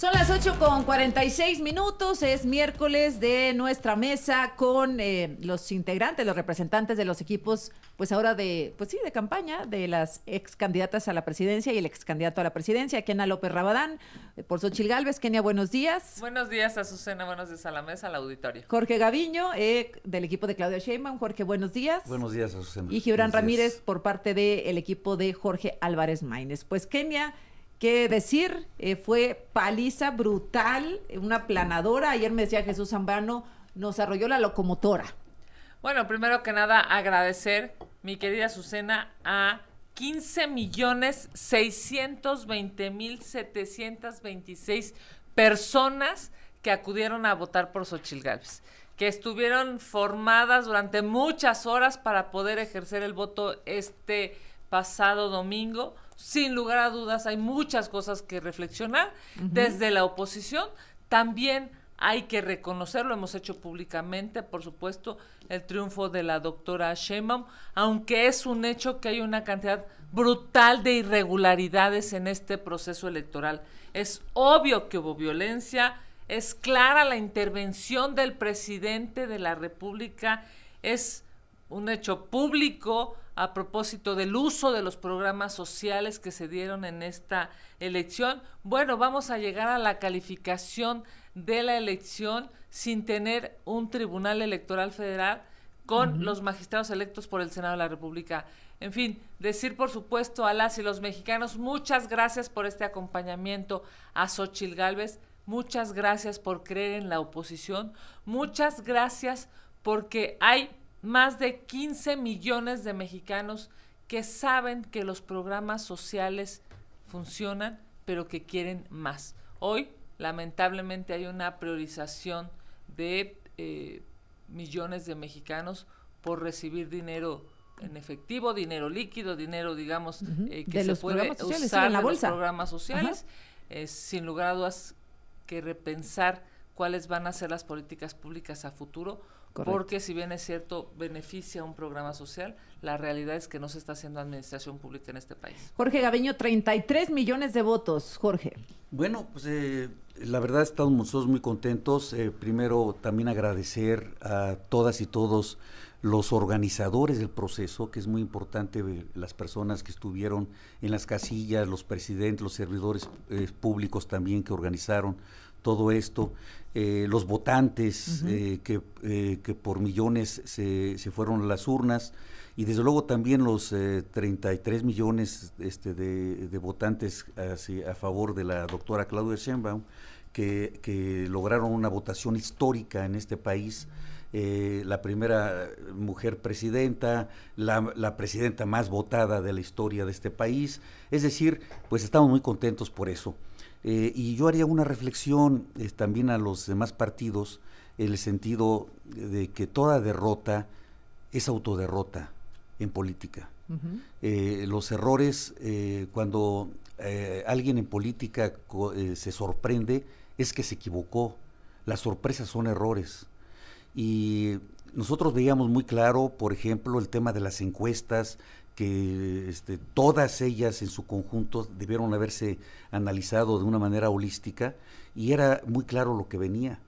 Son las 8 con 46 minutos, es miércoles de nuestra mesa con eh, los integrantes, los representantes de los equipos, pues ahora de, pues sí, de campaña, de las ex candidatas a la presidencia y el ex candidato a la presidencia, Kenna López Rabadán, eh, por Xochil Gálvez. Kenia, buenos días. Buenos días, Azucena, buenos días a la mesa, al auditorio. Jorge Gaviño, eh, del equipo de Claudia Sheinbaum. Jorge, buenos días. Buenos días, Azucena. Y Gibran Ramírez, por parte del equipo de Jorge Álvarez Maínez. Pues Kenia qué decir. Eh, fue paliza brutal, una planadora. Ayer me decía Jesús Zambrano, nos arrolló la locomotora. Bueno, primero que nada, agradecer, mi querida Azucena a 15 millones 620 mil 726 personas que acudieron a votar por Xochitl que estuvieron formadas durante muchas horas para poder ejercer el voto este pasado domingo sin lugar a dudas hay muchas cosas que reflexionar. Desde la oposición también hay que reconocerlo, hemos hecho públicamente, por supuesto, el triunfo de la doctora Sheinbaum, aunque es un hecho que hay una cantidad brutal de irregularidades en este proceso electoral. Es obvio que hubo violencia, es clara la intervención del presidente de la República, es un hecho público a propósito del uso de los programas sociales que se dieron en esta elección. Bueno, vamos a llegar a la calificación de la elección sin tener un tribunal electoral federal con los magistrados electos por el Senado de la República. En fin, decir por supuesto a las y los mexicanos muchas gracias por este acompañamiento a Xochil Gálvez, muchas gracias por creer en la oposición, muchas gracias porque hay más de 15 millones de mexicanos que saben que los programas sociales funcionan, pero que quieren más. Hoy, lamentablemente, hay una priorización de eh, millones de mexicanos por recibir dinero en efectivo, dinero líquido, dinero, digamos, eh, que se puede usar en los programas sociales. sin lugar a dudas, que repensar cuáles van a ser las políticas públicas a futuro porque si bien es cierto, beneficia un programa social, la realidad es que no se está haciendo administración pública en este país. Jorge Gabeño, 33 millones de votos, Jorge. Bueno, pues eh, la verdad estamos nosotros muy contentos. Eh, primero también agradecer a todas y todos los organizadores del proceso, que es muy importante eh, las personas que estuvieron en las casillas, los presidentes, los servidores públicos también que organizaron todo esto, eh, los votantes eh, eh, que, por millones se, se, fueron a las urnas y desde luego también los 33 millones este, de, votantes a favor de la doctora Claudia Sheinbaum que, que lograron una votación histórica en este país. la primera mujer presidenta, la, la presidenta más votada de la historia de este país. Es decir, pues estamos muy contentos por eso. Eh, y yo haría una reflexión eh, también a los demás partidos en el sentido de que toda derrota es autoderrota en política. Eh, los errores, cuando alguien en política se sorprende, es que se equivocó. Las sorpresas son errores. Y nosotros veíamos muy claro, por ejemplo, el tema de las encuestas, que este, todas ellas en su conjunto debieron haberse analizado de una manera holística y era muy claro lo que venía.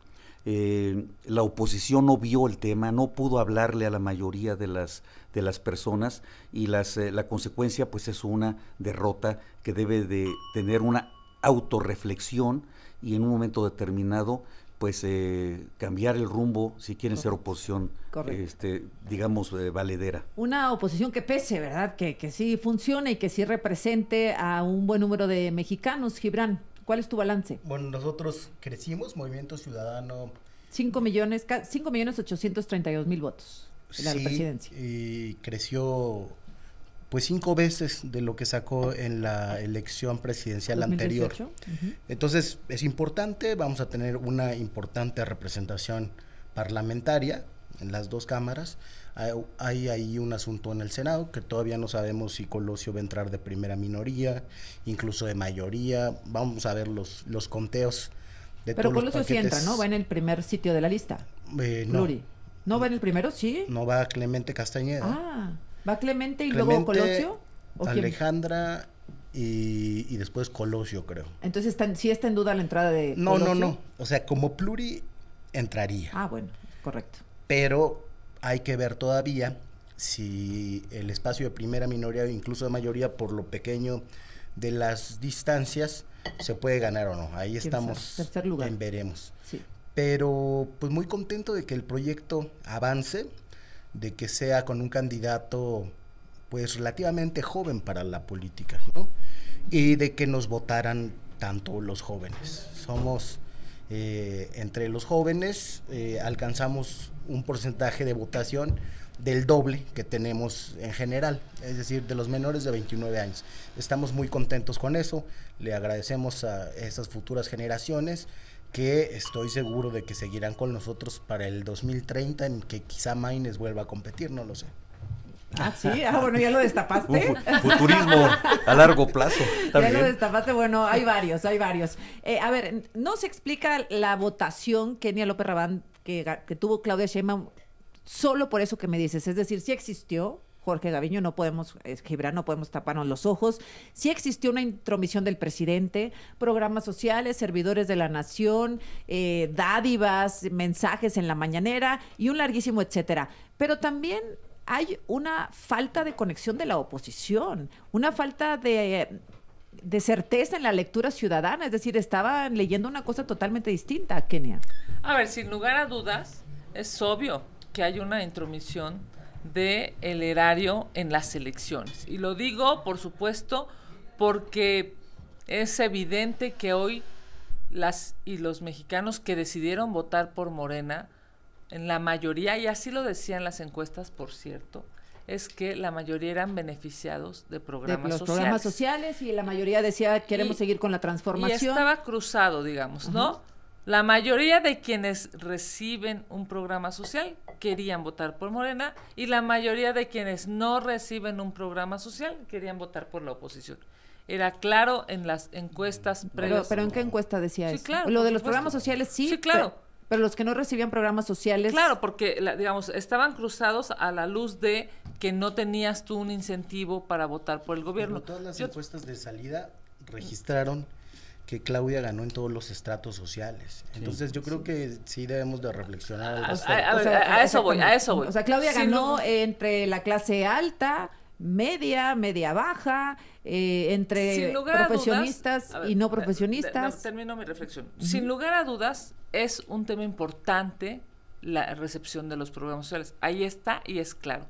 Eh, la oposición no vio el tema, no pudo hablarle a la mayoría de las, de las personas y las, eh, la consecuencia pues es una derrota que debe de tener una autorreflexión y en un momento determinado pues eh, cambiar el rumbo si quieren ser oposición, este, digamos, eh, valedera. Una oposición que pese, ¿verdad? Que, sí funcione y que sí represente a un buen número de mexicanos. Gibran, ¿cuál es tu balance? Bueno, nosotros crecimos, Movimiento Ciudadano. 5 millones, 5 millones 832 mil votos en la presidencia. Y creció pues cinco veces de lo que sacó en la elección presidencial anterior. Entonces es importante, vamos a tener una importante representación parlamentaria en las dos cámaras. Hay ahí un asunto en el Senado que todavía no sabemos si Colosio va a entrar de primera minoría, incluso de mayoría. Vamos a ver los, los conteos de Pero Colosio sí entra, ¿no? Va en el primer sitio de la lista. Eh, no. va en el primero? Sí. No va Clemente Castañeda. Ah. ¿Va Clemente y luego Colosio? ¿o Alejandra y, después Colosio, creo. Entonces, está, sí está en duda la entrada de. No, no, no. O sea, como pluri entraría. Ah, bueno, correcto. Pero hay que ver todavía si el espacio de primera minoría o incluso de mayoría, por lo pequeño de las distancias, se puede ganar o no. Ahí estamos tercer lugar. en veremos. Pero pues muy contento de que el proyecto avance de que sea con un candidato pues relativamente joven para la política, ¿no? Y de que nos votaran tanto los jóvenes. Somos eh, entre los jóvenes, eh, alcanzamos un porcentaje de votación del doble que tenemos en general, es decir, de los menores de 29 años. Estamos muy contentos con eso, le agradecemos a esas futuras generaciones que estoy seguro de que seguirán con nosotros para el 2030, en que quizá Maines vuelva a competir, no lo sé. Ah, sí, ah, bueno, ya lo destapaste. futurismo a largo plazo. Ya lo destapaste, bueno, hay varios, hay varios. Eh, a ver, ¿no se explica la votación Kenia López Rabán que, tuvo Claudia Sheinbaum solo por eso que me dices? Es decir, sí existió, Jorge Gaviño, no podemos, es, eh, no podemos taparnos los ojos. Sí existió una intromisión del presidente, programas sociales, servidores de la nación, eh, dádivas, mensajes en la mañanera y un larguísimo etcétera. Pero también hay una falta de conexión de la oposición, una falta de de certeza en la lectura ciudadana, es decir, estaban leyendo una cosa totalmente distinta, a Kenia. A ver, sin lugar a dudas, es obvio que hay una intromisión de el erario en las elecciones. Y lo digo, por supuesto, porque es evidente que hoy las y los mexicanos que decidieron votar por Morena, en la mayoría, y así lo decían las encuestas, por cierto, es que la mayoría eran beneficiados de programas sociales. programas sociales y la mayoría decía queremos seguir con la transformación. Y estaba cruzado, digamos, ¿no? La mayoría de quienes reciben un programa social querían votar por Morena y la mayoría de quienes no reciben un programa social querían votar por la oposición. Era claro en las encuestas previas. Pero, ¿en qué encuesta decía eso? Claro, Lo de los programas sociales sí. Sí, claro. Pero, los que no recibían programas sociales. Claro, porque, la, digamos, estaban cruzados a la luz de que no tenías tú un incentivo para votar por el gobierno. todas las encuestas de salida registraron que Claudia ganó en todos los estratos sociales. Entonces yo creo que sí debemos de reflexionar A, eso voy, a eso voy. O sea, Claudia ganó entre la clase alta, media, media baja, eh, entre profesionistas y no profesionistas. termino mi reflexión. Sin lugar a dudas, es un tema importante la recepción de los programas sociales. Ahí está y es claro.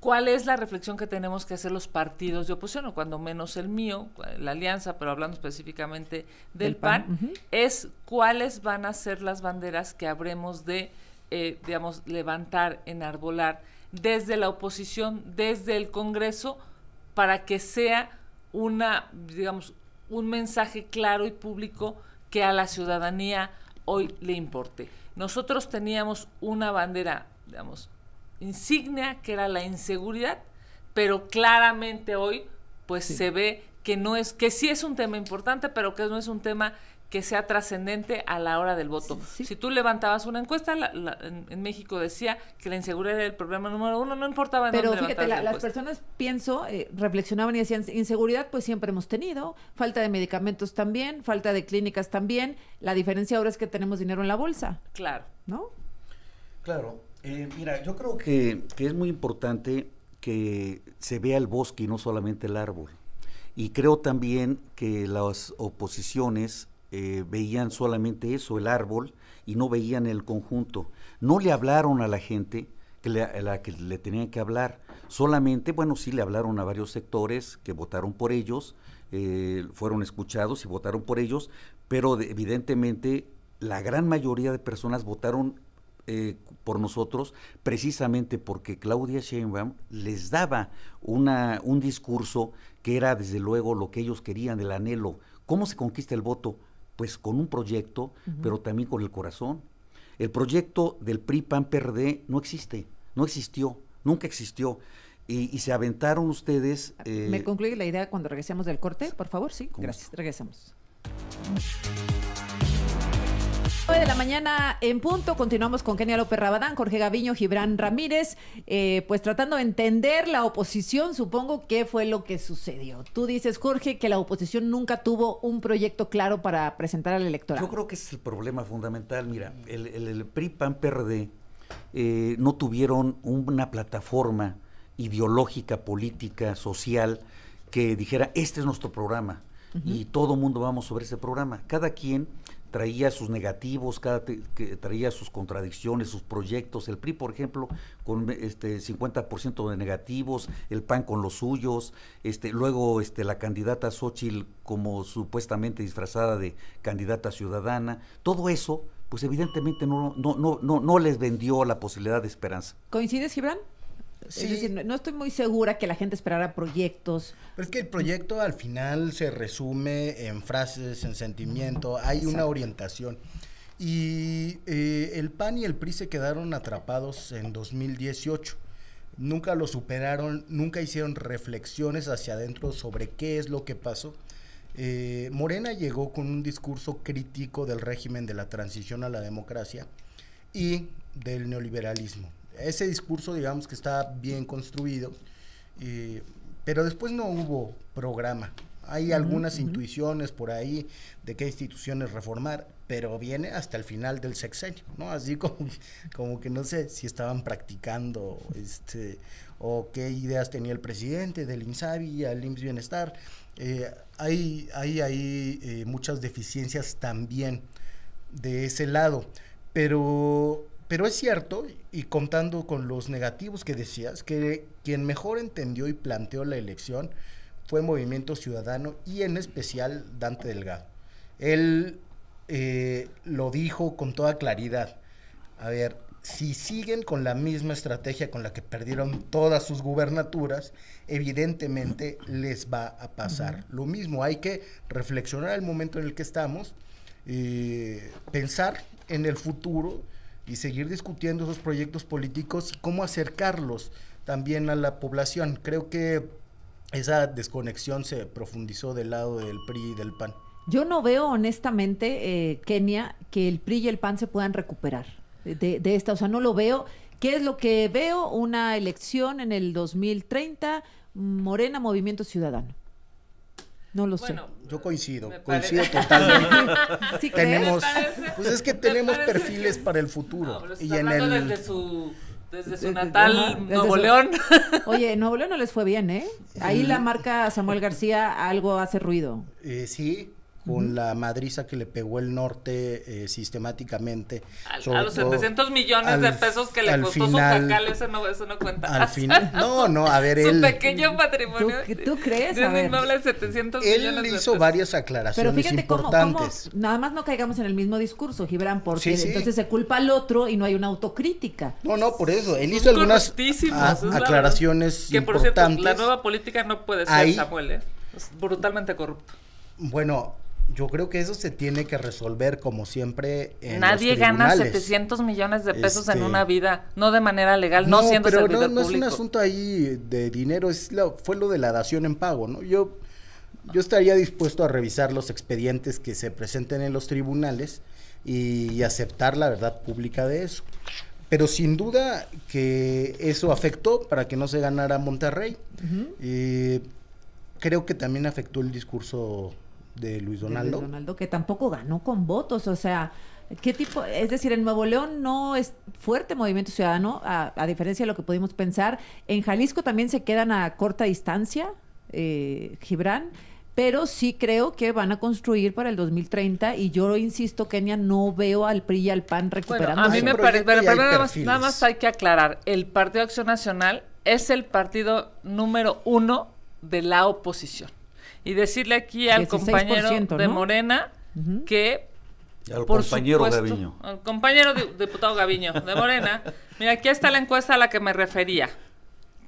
¿Cuál es la reflexión que tenemos que hacer los partidos de oposición, o cuando menos el mío, la alianza, pero hablando específicamente del, PAN, es cuáles van a ser las banderas que habremos de, eh, digamos, levantar, enarbolar desde la oposición, desde el Congreso, para que sea una, digamos, un mensaje claro y público que a la ciudadanía hoy le importe. Nosotros teníamos una bandera, digamos, insignia que era la inseguridad, pero claramente hoy pues se ve que no es que sí es un tema importante, pero que no es un tema que sea trascendente a la hora del voto. Si tú levantabas una encuesta, en, México decía que la inseguridad era el problema número uno, no importaba. Pero fíjate, las personas, pienso, eh, reflexionaban y decían, inseguridad pues siempre hemos tenido, falta de medicamentos también, falta de clínicas también, la diferencia ahora es que tenemos dinero en la bolsa. Claro. ¿No? Claro. Eh, mira, yo creo que, es muy importante que se vea el bosque y no solamente el árbol. Y creo también que las oposiciones eh, veían solamente eso, el árbol, y no veían el conjunto. No le hablaron a la gente que le, a la que le tenían que hablar. Solamente, bueno, sí le hablaron a varios sectores que votaron por ellos, eh, fueron escuchados y votaron por ellos, pero evidentemente la gran mayoría de personas votaron eh, por nosotros precisamente porque Claudia Sheinbaum les daba una, un discurso que era desde luego lo que ellos querían, el anhelo. ¿Cómo se conquista el voto? Pues con un proyecto, pero también con el corazón. El proyecto del PRI-PAN-PRD no existe, no existió, nunca existió. Y, se aventaron ustedes. ¿Me eh, concluye la idea cuando regresemos del corte? Por favor, sí. Gracias. Regresamos. 9 de la mañana en punto. Continuamos con Kenia López Rabadán, Jorge Gaviño, Gibran Ramírez, eh, pues tratando de entender la oposición, supongo que fue lo que sucedió. Tú dices, Jorge, que la oposición nunca tuvo un proyecto claro para presentar al electorado. Yo creo que ese es el problema fundamental. Mira, el, el, PRI, PAN, PRD eh, no tuvieron una plataforma ideológica, política, social, que dijera, este es nuestro programa y todo mundo vamos sobre ese programa. Cada quien traía sus negativos, cada que traía sus contradicciones, sus proyectos. El PRI, por ejemplo, con este 50% de negativos, el PAN con los suyos, este luego este la candidata Xochitl como supuestamente disfrazada de candidata ciudadana. Todo eso, pues evidentemente no no no no, no les vendió la posibilidad de esperanza. ¿Coincides, Gibran? no, estoy muy segura que la gente esperara proyectos. Pero es que el proyecto al final se resume en frases, en sentimiento, hay una orientación. Y eh, el PAN y el PRI se quedaron atrapados en 2018 nunca lo superaron, nunca hicieron reflexiones hacia adentro sobre qué es lo que pasó. Eh, Morena llegó con un discurso crítico del régimen de la transición a la democracia y del neoliberalismo ese discurso, digamos, que está bien construido, eh, pero después no hubo programa. Hay algunas intuiciones por ahí de qué instituciones reformar, pero viene hasta el final del sexenio, ¿no? Así como, que no sé si estaban practicando este, o qué ideas tenía el presidente del INSABI, al IMSS Bienestar. Eh, hay hay eh, muchas deficiencias también de ese lado, pero pero es cierto, y contando con los negativos que decías, que quien mejor entendió y planteó la elección fue Movimiento Ciudadano y en especial Dante Delgado. Él eh, lo dijo con toda claridad. A ver, si siguen con la misma estrategia con la que perdieron todas sus gubernaturas, evidentemente les va a pasar lo mismo. Hay que reflexionar el momento en el que estamos, eh, pensar en el futuro y seguir discutiendo esos proyectos políticos y cómo acercarlos también a la población. Creo que esa desconexión se profundizó del lado del PRI y del PAN. Yo no veo honestamente, eh, Kenia, que el PRI y el PAN se puedan recuperar de, de esta, o sea, no lo veo. ¿Qué es lo que veo? Una elección en el 2030, Morena Movimiento Ciudadano. No lo bueno, sé. Yo coincido, coincido totalmente. ¿Sí tenemos, pues es que tenemos perfiles para el futuro. y en el... desde su desde su natal Nuevo León. Oye, Nuevo León no les fue bien, ¿eh? Ahí la marca Samuel García algo hace ruido. Eh, sí, con la madriza que le pegó el norte eh, sistemáticamente. a los 700 millones de pesos que le costó su jacal, eso no, no cuenta. Al final, no, no, a ver, él... Su pequeño patrimonio. ¿Tú, tú crees? De, a ver, de 700 él millones hizo varias aclaraciones Pero fíjate importantes. Cómo, nada más no caigamos en el mismo discurso, Gibran, porque entonces se culpa al otro y no hay una autocrítica. No, no, por eso, él hizo algunas aclaraciones importantes. Que por cierto, la nueva política no puede ser, Samuel, ¿eh? brutalmente corrupto. Bueno, yo creo que eso se tiene que resolver como siempre. En Nadie gana 700 millones de pesos en una este, vida, no de manera legal, no, siendo pero no, no es un asunto ahí de dinero, es fue lo de la dación en pago, ¿no? Yo, yo estaría dispuesto a revisar los expedientes que se presenten en los tribunales y, aceptar la verdad pública de eso. Pero sin duda que eso afectó para que no se ganara Monterrey. y eh, creo que también afectó el discurso de Luis Donaldo. que tampoco ganó con votos, o sea, ¿qué tipo? Es decir, en Nuevo León no es fuerte movimiento ciudadano, a, diferencia de lo que pudimos pensar. En Jalisco también se quedan a corta distancia, eh, Gibran pero sí creo que van a construir para el 2030 y yo insisto, Kenia, no veo al PRI y al PAN recuperando. a mí me parece, pero, nada, más, nada, más, hay que aclarar, el Partido Acción Nacional es el partido número uno de la oposición y decirle aquí al compañero de Morena que al compañero supuesto, Gaviño. Al compañero diputado Gaviño de Morena. Mira, aquí está la encuesta a la que me refería.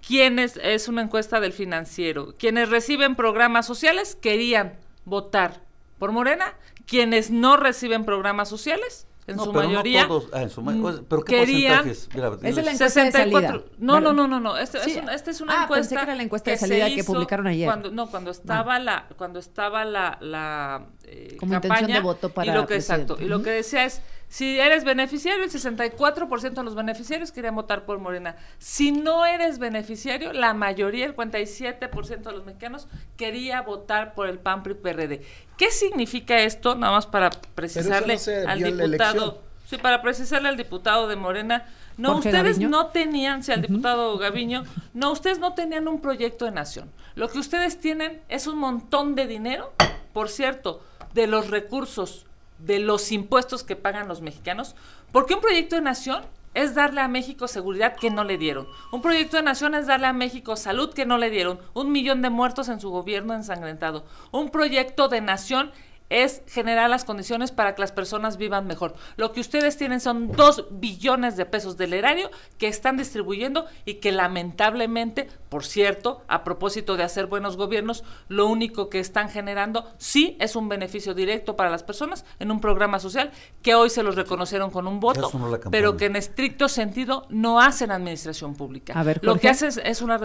Quienes es una encuesta del financiero? Quienes reciben programas sociales querían votar por Morena. Quienes no reciben programas sociales en, no, su mayoría, no todos, ah, en su mayoría. Mm, pues, ¿Pero qué querían, porcentajes? Esa es la encuesta 64, de salida. No, no, no, no, este no. Esta sí. es, una, este es una ah, encuesta. Pensé que era la encuesta de salida que, que publicaron ayer. Cuando, no, cuando ah. estaba ah. la, cuando estaba la, la eh, Como campaña, intención de voto para y lo que, Exacto. Y uh -huh. lo que decía es si eres beneficiario, el 64% de los beneficiarios querían votar por Morena. Si no eres beneficiario, la mayoría, el 47% de los mexicanos, quería votar por el PAN PRI PRD. ¿Qué significa esto? Nada más para precisarle al diputado. Sí, para precisarle al diputado de Morena. No, ustedes no tenían, si al diputado Gaviño, no, ustedes no tenían un proyecto de nación. Lo que ustedes tienen es un montón de dinero, por cierto, de los recursos de los impuestos que pagan los mexicanos, porque un proyecto de nación es darle a México seguridad que no le dieron. Un proyecto de nación es darle a México salud que no le dieron. Un millón de muertos en su gobierno ensangrentado. Un proyecto de nación es generar las condiciones para que las personas vivan mejor. Lo que ustedes tienen son dos billones de pesos del erario que están distribuyendo y que lamentablemente, por cierto, a propósito de hacer buenos gobiernos, lo único que están generando sí es un beneficio directo para las personas en un programa social que hoy se los reconocieron con un voto, pero que en estricto sentido no hacen administración pública. A ver, lo que hacen es, una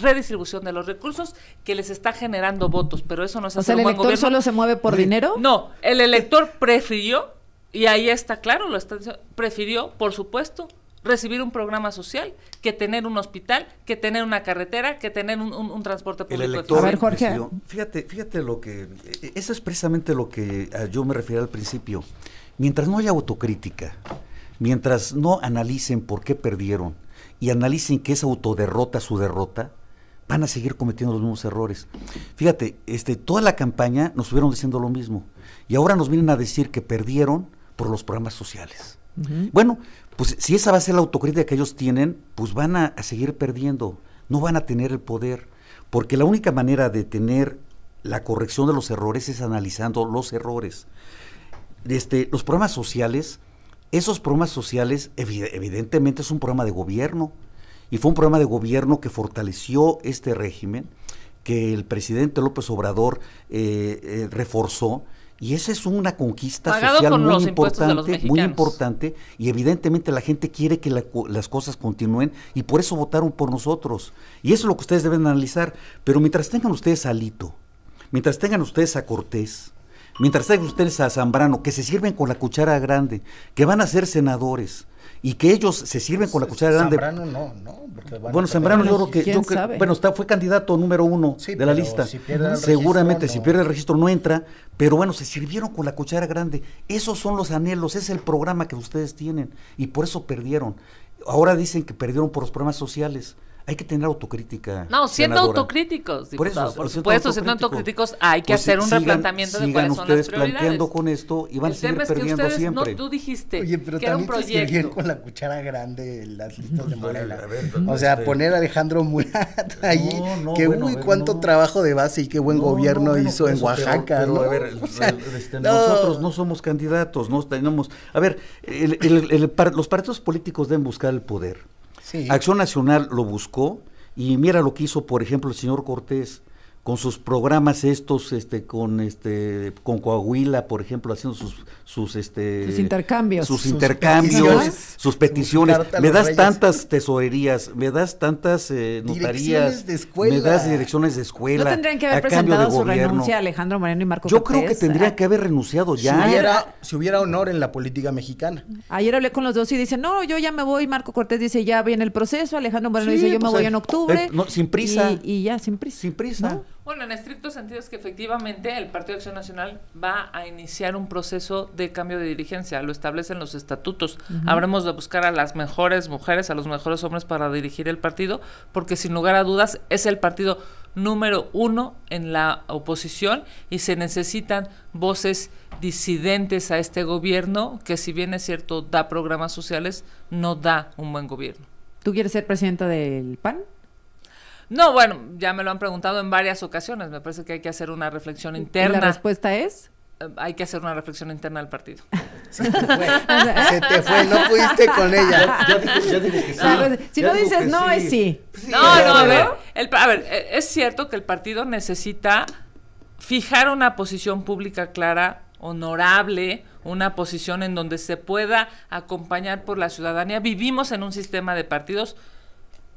redistribución de los recursos que les está generando votos, pero eso no es solo se mueve por dinero no, el elector prefirió, y ahí está claro, lo está prefirió, por supuesto, recibir un programa social que tener un hospital, que tener una carretera, que tener un, transporte público. El elector, Prefirió, fíjate, fíjate lo que, e-, e-, eso es precisamente lo que eh, yo me refería al principio. Mientras no haya autocrítica, mientras no analicen por qué perdieron y analicen que es autoderrota su derrota, van a seguir cometiendo los mismos errores. Fíjate, este, toda la campaña nos estuvieron diciendo lo mismo y ahora nos vienen a decir que perdieron por los programas sociales. Bueno, pues si esa va a ser la autocrítica que ellos tienen, pues van a, seguir perdiendo, no van a tener el poder, porque la única manera de tener la corrección de los errores es analizando los errores. Este, los programas sociales, esos programas sociales evidentemente es un programa de gobierno, y fue un programa de gobierno que fortaleció este régimen, que el presidente López Obrador eh, eh, reforzó. Y esa es una conquista social muy importante, muy importante, y evidentemente la gente quiere que las cosas continúen y por eso votaron por nosotros. Y eso es lo que ustedes deben analizar. Pero mientras tengan ustedes a Lito, mientras tengan ustedes a Cortés, mientras tengan ustedes a Zambrano, que se sirven con la cuchara grande, que van a ser senadores, y que ellos se sirven con la pues, cuchara grande. Sembrano no, no. bueno, Sembrano yo creo que, bueno, está, fue candidato número uno de la lista. Seguramente si pierde el registro no entra, pero bueno, se sirvieron con la cuchara grande. Esos son los anhelos, es el programa que ustedes tienen y por eso perdieron. Ahora dicen que perdieron por los problemas sociales hay que tener autocrítica. No, siendo autocríticos. por eso, por supuesto, siendo autocríticos, hay que pues hacer un replanteamiento de cuáles son las prioridades. ustedes planteando con esto y van a seguir perdiendo ustedes, siempre. No, tú dijiste Oye, pero que era un proyecto. con la cuchara grande las listas de mm. Morena. o sea, este poner a Alejandro Murat ahí, no, que uy, cuánto trabajo de base y qué buen gobierno hizo pues en Oaxaca. ¿no? nosotros no somos candidatos, no tenemos... A ver, los partidos políticos deben buscar el poder Acción Nacional lo buscó y mira lo que hizo, por ejemplo, el señor Cortés con sus programas estos, este, con este, con Coahuila, por ejemplo, haciendo sus, sus este, sus intercambios, sus, intercambios, peticiones, sus peticiones. Me das tantas tesorerías, me das tantas eh, notarías, me das direcciones de escuela. No tendrían que haber presentado su renuncia Alejandro Moreno y Marco. Yo creo que tendría ¿eh? que haber renunciado ya. Si hubiera, honor en la política mexicana. Ayer hablé con los dos y dicen no, yo ya me voy. Marco Cortés dice ya viene el proceso. Alejandro Moreno dice yo me pues, voy eh, en octubre. sin prisa. Y, ya sin prisa. Sin prisa. Bueno, en estricto sentido es que efectivamente el Partido de Acción Nacional va a iniciar un proceso de cambio de dirigencia, lo establecen los estatutos. Habremos de buscar a las mejores mujeres, a los mejores hombres para dirigir el partido, porque sin lugar a dudas es el partido número uno en la oposición y se necesitan voces disidentes a este gobierno que si bien es cierto da programas sociales, no da un buen gobierno. ¿Tú quieres ser presidenta del PAN? No, bueno, ya me lo han preguntado en varias ocasiones. Me parece que hay que hacer una reflexión interna. ¿Y ¿La respuesta es? Eh, hay que hacer una reflexión interna al partido. Se te fue, no pudiste con ella. Yo, dije, que ah, pues, si no dices no, es sí. No, no, a ver, a ver, eh, es cierto que el partido necesita fijar una posición pública clara, honorable, una posición en donde se pueda acompañar por la ciudadanía. Vivimos en un sistema de partidos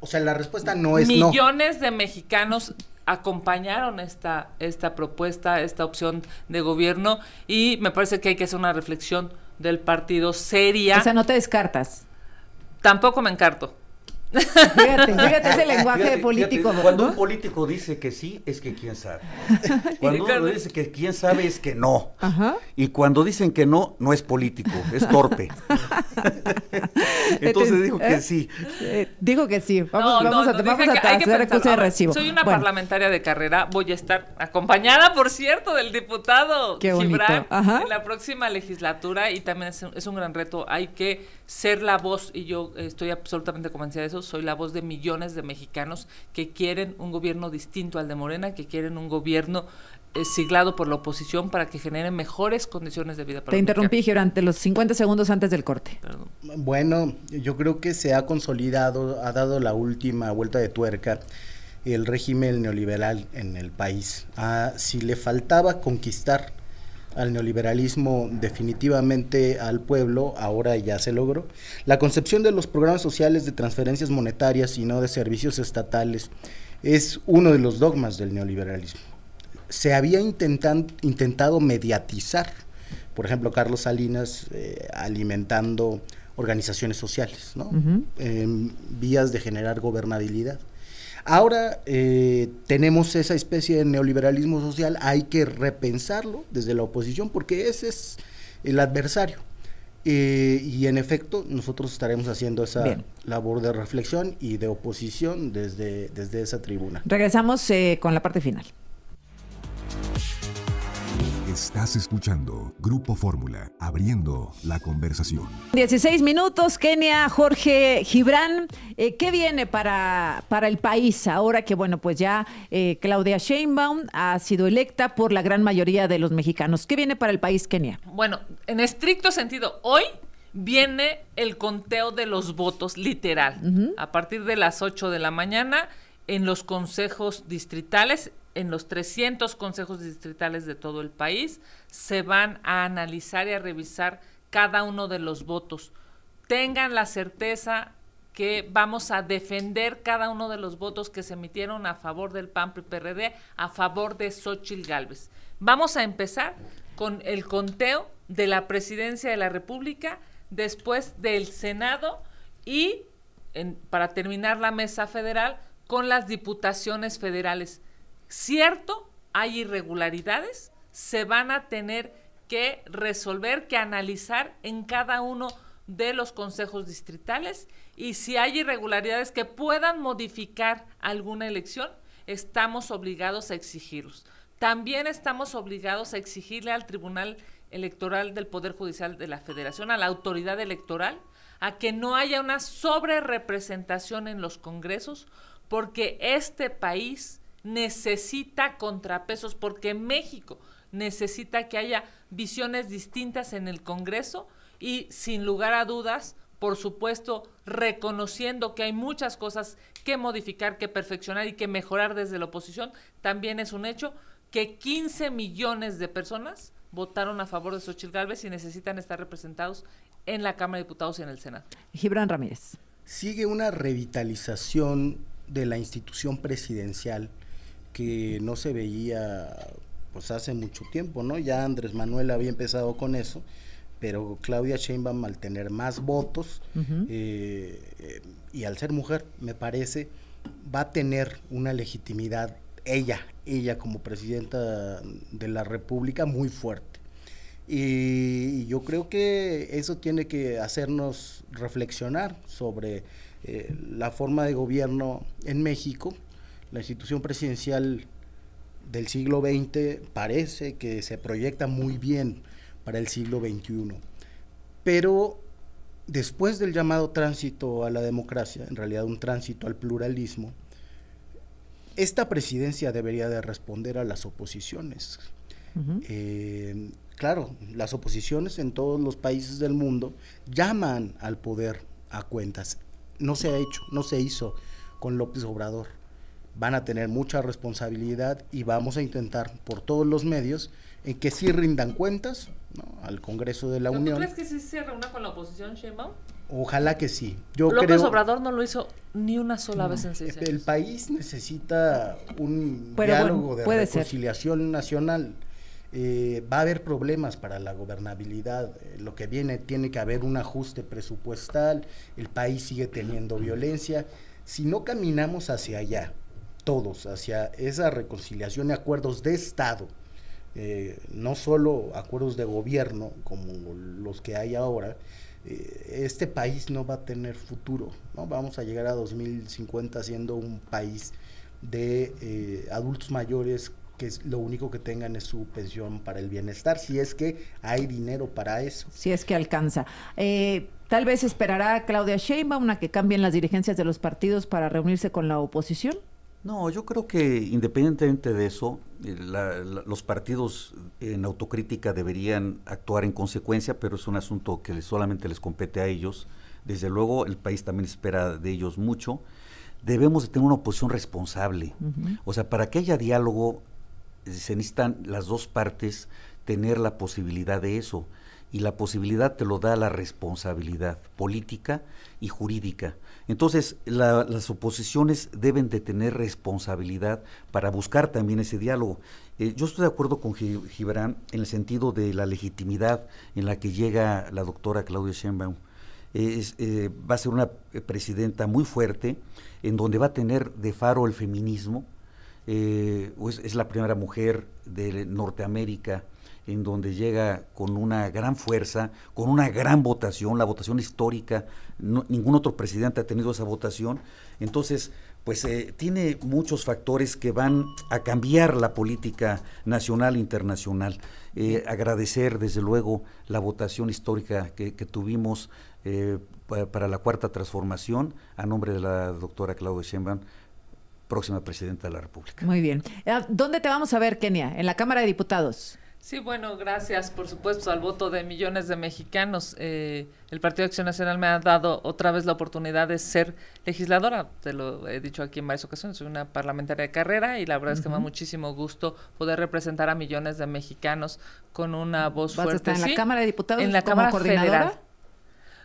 o sea, la respuesta no es Millones no. Millones de mexicanos acompañaron esta, esta propuesta, esta opción de gobierno y me parece que hay que hacer una reflexión del partido seria. O sea, no te descartas. Tampoco me encarto. Fíjate, fíjate ese lenguaje de político. cuando un político dice que sí, es que quién sabe. Cuando uno dice que quién sabe, es que no. Y cuando dicen que no, no es político, es torpe. Entonces dijo que ¿eh? sí. Eh, digo dijo que sí. Vamos, a, a hay que Soy una parlamentaria de carrera, voy a estar acompañada, por cierto, del diputado Gibran en la próxima legislatura y también es un gran reto. Hay que ser la voz, y yo estoy absolutamente convencida de eso, soy la voz de millones de mexicanos que quieren un gobierno distinto al de Morena, que quieren un gobierno eh, siglado por la oposición para que genere mejores condiciones de vida para Te interrumpí durante los 50 segundos antes del corte. Bueno, yo creo que se ha consolidado, ha dado la última vuelta de tuerca el régimen neoliberal en el país. Ah, si le faltaba conquistar al neoliberalismo definitivamente al pueblo, ahora ya se logró. La concepción de los programas sociales de transferencias monetarias y no de servicios estatales es uno de los dogmas del neoliberalismo. Se había intentado mediatizar, por ejemplo, Carlos Salinas eh, alimentando organizaciones sociales, ¿no? vías de generar gobernabilidad. Ahora eh, tenemos esa especie de neoliberalismo social, hay que repensarlo desde la oposición porque ese es el adversario. Eh, y en efecto, nosotros estaremos haciendo esa labor de reflexión y de oposición desde, desde esa tribuna. Regresamos eh, con la parte final. Estás escuchando Grupo Fórmula, abriendo la conversación. 16 minutos, Kenia, Jorge Gibran. Eh, ¿Qué viene para, para el país ahora que, bueno, pues ya eh, Claudia Sheinbaum ha sido electa por la gran mayoría de los mexicanos? ¿Qué viene para el país, Kenia? Bueno, en estricto sentido, hoy viene el conteo de los votos, literal. A partir de las 8 de la mañana en los consejos distritales en los 300 consejos distritales de todo el país, se van a analizar y a revisar cada uno de los votos. Tengan la certeza que vamos a defender cada uno de los votos que se emitieron a favor del PAN y PRD, a favor de Xochitl Gálvez. Vamos a empezar con el conteo de la presidencia de la República, después del Senado y para terminar la mesa federal con las diputaciones federales. Cierto, hay irregularidades, se van a tener que resolver, que analizar en cada uno de los consejos distritales y si hay irregularidades que puedan modificar alguna elección, estamos obligados a exigirlos. También estamos obligados a exigirle al Tribunal Electoral del Poder Judicial de la Federación, a la autoridad electoral, a que no haya una sobrerepresentación en los congresos, porque este país necesita contrapesos porque México necesita que haya visiones distintas en el Congreso y sin lugar a dudas, por supuesto, reconociendo que hay muchas cosas que modificar, que perfeccionar y que mejorar desde la oposición, también es un hecho que 15 millones de personas votaron a favor de Xochitl Gálvez y necesitan estar representados en la Cámara de Diputados y en el Senado. Gibran Ramírez. Sigue una revitalización de la institución presidencial que no se veía pues hace mucho tiempo, ¿no? Ya Andrés Manuel había empezado con eso, pero Claudia Sheinbaum al tener más votos eh, eh, y al ser mujer, me parece, va a tener una legitimidad ella, ella como presidenta de la República muy fuerte. Y, yo creo que eso tiene que hacernos reflexionar sobre eh, la forma de gobierno en México la institución presidencial del siglo XX parece que se proyecta muy bien para el siglo XXI. Pero después del llamado tránsito a la democracia, en realidad un tránsito al pluralismo, esta presidencia debería de responder a las oposiciones. Eh, claro, las oposiciones en todos los países del mundo llaman al poder a cuentas. No se ha hecho, no se hizo con López Obrador van a tener mucha responsabilidad y vamos a intentar por todos los medios en eh, que sí rindan cuentas al Congreso de la Unión. ¿Tú crees que sí se reúna con la oposición, Ojalá que sí. Yo López Obrador no lo hizo ni una sola vez en seis El país necesita un diálogo de reconciliación nacional. Eh, va a haber problemas para la gobernabilidad. Eh, lo que viene tiene que haber un ajuste presupuestal. El país sigue teniendo violencia. Si no caminamos hacia allá, todos hacia esa reconciliación y acuerdos de Estado, eh, no solo acuerdos de gobierno como los que hay ahora, eh, este país no va a tener futuro, ¿no? Vamos a llegar a 2050 siendo un país de eh, adultos mayores que lo único que tengan es su pensión para el bienestar, si es que hay dinero para eso. Si es que alcanza. tal vez esperará Claudia Sheinbaum una que cambien las dirigencias de los partidos para reunirse con la oposición. No, yo creo que independientemente de eso, eh, los partidos en autocrítica deberían actuar en consecuencia, pero es un asunto que solamente les compete a ellos. Desde luego, el país también espera de ellos mucho. Debemos de tener una oposición responsable. O sea, para que haya diálogo, se necesitan las dos partes tener la posibilidad de eso y la posibilidad te lo da la responsabilidad política y jurídica. Entonces, las oposiciones deben de tener responsabilidad para buscar también ese diálogo. Eh, yo estoy de acuerdo con Gibran en el sentido de la legitimidad en la que llega la doctora Claudia Sheinbaum. Eh, va a ser una presidenta muy fuerte, en donde va a tener de faro el feminismo. Eh, es la primera mujer de Norteamérica en donde llega con una gran fuerza, con una gran votación, la votación histórica, ningún otro presidente ha tenido esa votación. Entonces, pues eh, tiene muchos factores que van a cambiar la política nacional e internacional. Eh, agradecer, desde luego, la votación histórica que, tuvimos eh, para la cuarta transformación, a nombre de la doctora Claudia Sheinbaum, próxima presidenta de la República. Muy bien. Ah, ¿Dónde te vamos a ver, Kenia? ¿En la Cámara de Diputados? Sí, bueno, gracias, por supuesto, al voto de millones de mexicanos. Eh, el Partido Acción Nacional me ha dado otra vez la oportunidad de ser legisladora. Te lo he dicho aquí en varias ocasiones, soy una parlamentaria de carrera y la verdad es que me da muchísimo gusto poder representar a millones de mexicanos con una voz fuerte. A en la Cámara de Diputados? En la Cámara coordinadora? Federal.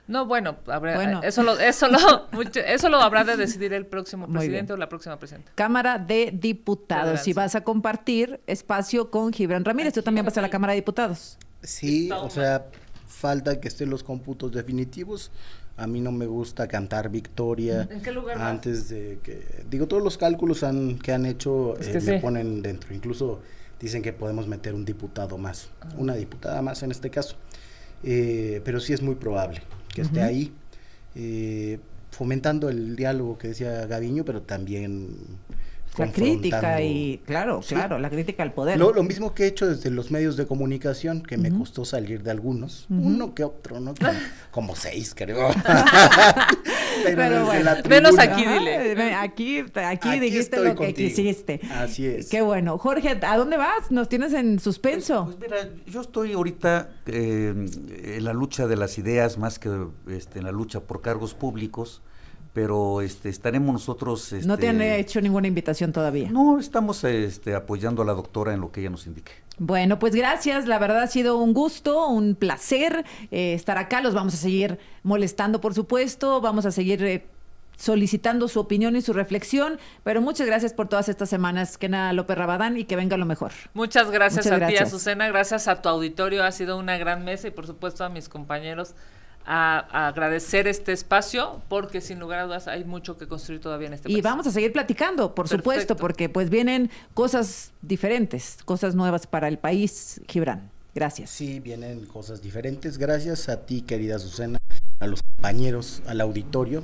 No, bueno, Eso, lo, eso, eso lo habrá de decidir el próximo presidente o la próxima presidenta. Cámara de Diputados. Si vas a compartir espacio con Gibran Ramírez, tú también vas a la Cámara de Diputados. Sí, o sea, falta que estén los cómputos definitivos. A mí no me gusta cantar victoria. Antes de que. Digo, todos los cálculos que han hecho me eh, ponen dentro. Incluso dicen que podemos meter un diputado más, ah. una diputada más en este caso. Eh, pero sí es muy probable que esté ahí, eh, fomentando el diálogo que decía Gaviño, pero también... La crítica y, claro, claro, la crítica al poder. Lo, mismo que he hecho desde los medios de comunicación, que me costó salir de algunos, uno que otro, ¿no? como seis, creo. menos aquí, dile. aquí, dijiste lo que quisiste. Así es. Qué bueno. Jorge, ¿a dónde vas? Nos tienes en suspenso. Pues, pues mira, yo estoy ahorita eh, en la lucha de las ideas más que este, en la lucha por cargos públicos pero este, estaremos nosotros... ¿No te han este, hecho ninguna invitación todavía? No, estamos este, apoyando a la doctora en lo que ella nos indique. Bueno, pues gracias, la verdad ha sido un gusto, un placer eh, estar acá, los vamos a seguir molestando, por supuesto, vamos a seguir... Eh, solicitando su opinión y su reflexión, pero muchas gracias por todas estas semanas, Kena López Rabadán, y que venga lo mejor. Muchas gracias a ti, Azucena, gracias a tu auditorio, ha sido una gran mesa y por supuesto a mis compañeros a, agradecer este espacio porque sin lugar a dudas hay mucho que construir todavía en este país. Y vamos a seguir platicando, por supuesto, porque pues vienen cosas diferentes, cosas nuevas para el país, Gibran. Gracias. Sí, vienen cosas diferentes. Gracias a ti, querida Susana, a los compañeros, al auditorio.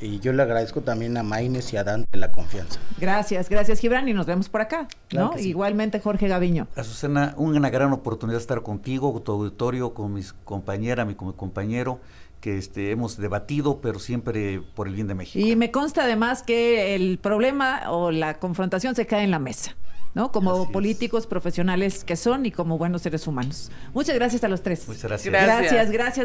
Y yo le agradezco también a Maines y a Dante la confianza. Gracias, gracias Gibran y nos vemos por acá, ¿no? Igualmente Jorge Gaviño. Azucena, una gran oportunidad estar contigo, tu auditorio, con mis compañeras, mi, con mi compañero que este, hemos debatido, pero siempre por el bien de México. Y me consta además que el problema o la confrontación se cae en la mesa. ¿no? Como políticos profesionales que son y como buenos seres humanos. Muchas gracias a los tres. Muchas gracias. Gracias, gracias.